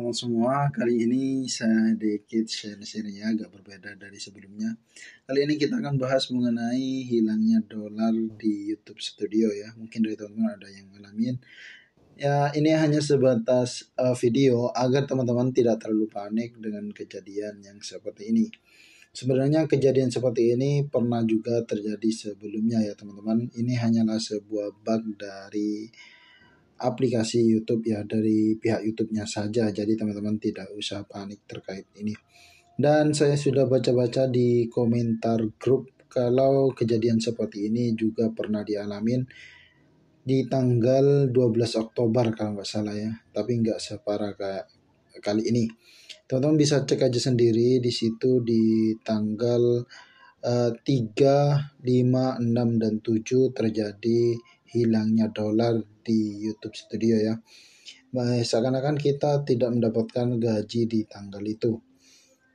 teman-teman semua, kali ini sedikit share-share ya, agak berbeda dari sebelumnya. Kali ini kita akan bahas mengenai hilangnya dolar di YouTube Studio ya. Mungkin dari teman-teman ada yang ngalamin. Ya, ini hanya sebatas uh, video agar teman-teman tidak terlalu panik dengan kejadian yang seperti ini. Sebenarnya kejadian seperti ini pernah juga terjadi sebelumnya ya teman-teman. Ini hanyalah sebuah bug dari aplikasi YouTube ya dari pihak YouTube-nya saja. Jadi teman-teman tidak usah panik terkait ini. Dan saya sudah baca-baca di komentar grup kalau kejadian seperti ini juga pernah dialamin di tanggal 12 Oktober kalau nggak salah ya. Tapi nggak separah kayak kali ini. Teman-teman bisa cek aja sendiri di situ di tanggal uh, 3, 5, 6 dan 7 terjadi hilangnya dolar di YouTube Studio ya. Eh, seakan-akan kita tidak mendapatkan gaji di tanggal itu.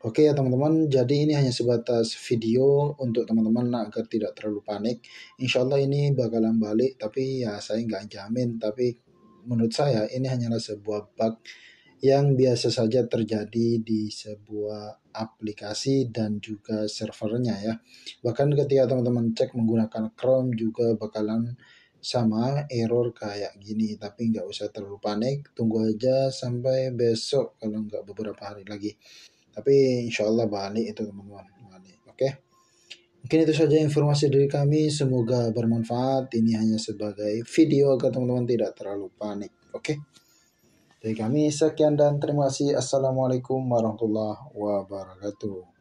Oke ya teman-teman, jadi ini hanya sebatas video untuk teman-teman agar tidak terlalu panik. Insya Allah ini bakalan balik, tapi ya saya nggak jamin. Tapi menurut saya ini hanyalah sebuah bug yang biasa saja terjadi di sebuah aplikasi dan juga servernya ya. Bahkan ketika teman-teman cek menggunakan Chrome juga bakalan sama error kayak gini tapi nggak usah terlalu panik tunggu aja sampai besok kalau nggak beberapa hari lagi tapi insya Allah balik itu teman-teman balik oke okay? mungkin itu saja informasi dari kami semoga bermanfaat ini hanya sebagai video agar teman-teman tidak terlalu panik oke okay? dari kami sekian dan terima kasih assalamualaikum warahmatullahi wabarakatuh